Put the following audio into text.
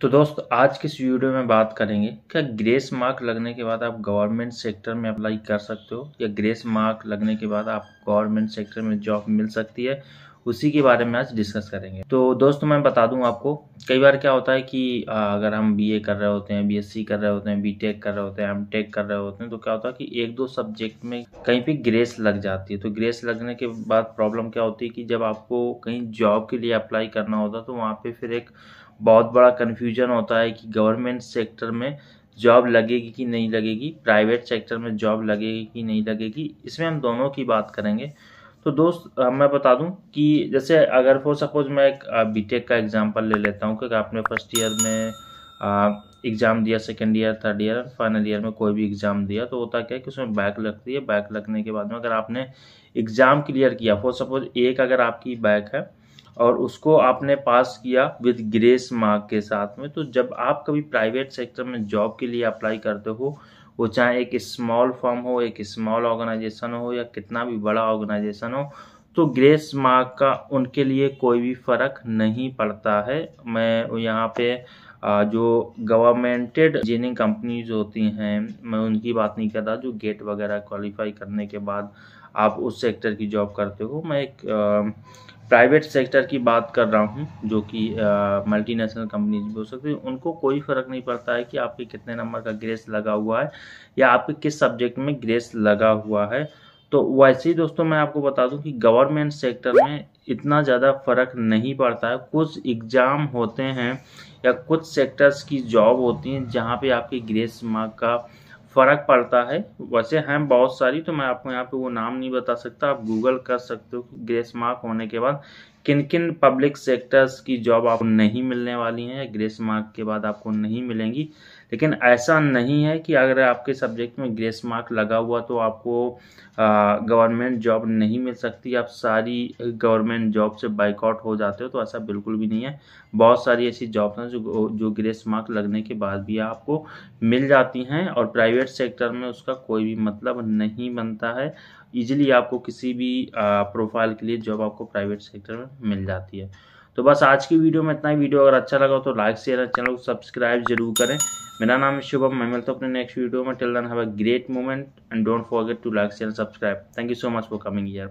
तो दोस्त आज के इस वीडियो में बात करेंगे क्या ग्रेस मार्क लगने के बाद आप गवर्नमेंट सेक्टर में अप्लाई कर सकते हो या ग्रेस मार्क लगने के बाद आप गवर्नमेंट सेक्टर में जॉब मिल सकती है उसी के बारे में आज डिस्कस करेंगे तो दोस्तों मैं बता दूं आपको कई बार क्या होता है कि अगर हम बीए कर रहे होते हैं बीएससी कर रहे होते हैं बीटेक कर रहे होते हैं एम टेक कर रहे होते हैं तो क्या होता है कि एक दो सब्जेक्ट में कहीं पे ग्रेस लग जाती है तो ग्रेस लगने के बाद प्रॉब्लम क्या होती है कि जब आपको कहीं जॉब के लिए अप्लाई करना होता है तो वहाँ पर फिर एक बहुत बड़ा कन्फ्यूजन होता है कि गवर्नमेंट सेक्टर में जॉब लगेगी कि नहीं लगेगी प्राइवेट सेक्टर में जॉब लगेगी कि नहीं लगेगी इसमें हम दोनों की बात करेंगे तो दोस्त मैं बता दूं कि जैसे अगर फॉर सपोज मैं एक बीटेक का एग्जांपल ले लेता हूं क्योंकि आपने फर्स्ट ईयर में एग्ज़ाम दिया second year third year final year में कोई भी एग्ज़ाम दिया तो होता क्या है कि उसमें बैक लगती है बैक लगने के बाद में अगर आपने एग्ज़ाम क्लियर किया फॉर सपोज एक अगर आपकी बैक है और उसको आपने पास किया विद ग्रेस मार्क के साथ में तो जब आप कभी प्राइवेट सेक्टर में जॉब के लिए अप्लाई करते हो वो चाहे एक स्मॉल फर्म हो एक स्मॉल ऑर्गेनाइजेशन हो या कितना भी बड़ा ऑर्गेनाइजेशन हो तो ग्रेस मार्क का उनके लिए कोई भी फ़र्क नहीं पड़ता है मैं यहाँ पे जो गवर्नमेंटेड इंजीनियरिंग कंपनीज होती हैं मैं उनकी बात नहीं कर रहा जो गेट वगैरह क्वालिफाई करने के बाद आप उस सेक्टर की जॉब करते हो मैं एक प्राइवेट सेक्टर की बात कर रहा हूँ जो कि मल्टीनेशनल कंपनीज भी हो सकती है उनको कोई फ़र्क नहीं पड़ता है कि आपके कितने नंबर का ग्रेस लगा हुआ है या आपके किस सब्जेक्ट में ग्रेस लगा हुआ है तो वैसे ही दोस्तों मैं आपको बता दूं कि गवर्नमेंट सेक्टर में इतना ज़्यादा फ़र्क नहीं पड़ता है कुछ एग्ज़ाम होते हैं या कुछ सेक्टर्स की जॉब होती हैं जहाँ पे आपके ग्रेस मार्क का फ़र्क पड़ता है वैसे हैं बहुत सारी तो मैं आपको यहाँ पे वो नाम नहीं बता सकता आप गूगल कर सकते हो ग्रेस मार्क होने के बाद किन किन पब्लिक सेक्टर्स की जॉब आपको नहीं मिलने वाली हैं ग्रेस मार्क के बाद आपको नहीं मिलेंगी लेकिन ऐसा नहीं है कि अगर आपके सब्जेक्ट में ग्रेस मार्क लगा हुआ तो आपको गवर्नमेंट जॉब नहीं मिल सकती आप सारी गवर्नमेंट जॉब से बाइकआउट हो जाते हो तो ऐसा बिल्कुल भी नहीं है बहुत सारी ऐसी जॉब्स हैं जो जो ग्रेस मार्क लगने के बाद भी आपको मिल जाती हैं और प्राइवेट सेक्टर में उसका कोई भी मतलब नहीं बनता है ईजिली आपको किसी भी प्रोफाइल के लिए जॉब आपको प्राइवेट सेक्टर में मिल जाती है तो बस आज की वीडियो में इतना ही वीडियो अगर अच्छा लगा तो लाइक शेयर चैनल को सब्सक्राइब जरूर करें मेरा नाम है शुभम मैं मिलता हूँ अपने नेक्स्ट वीडियो में till then have a great moment and don't forget to like share subscribe thank you so much for coming year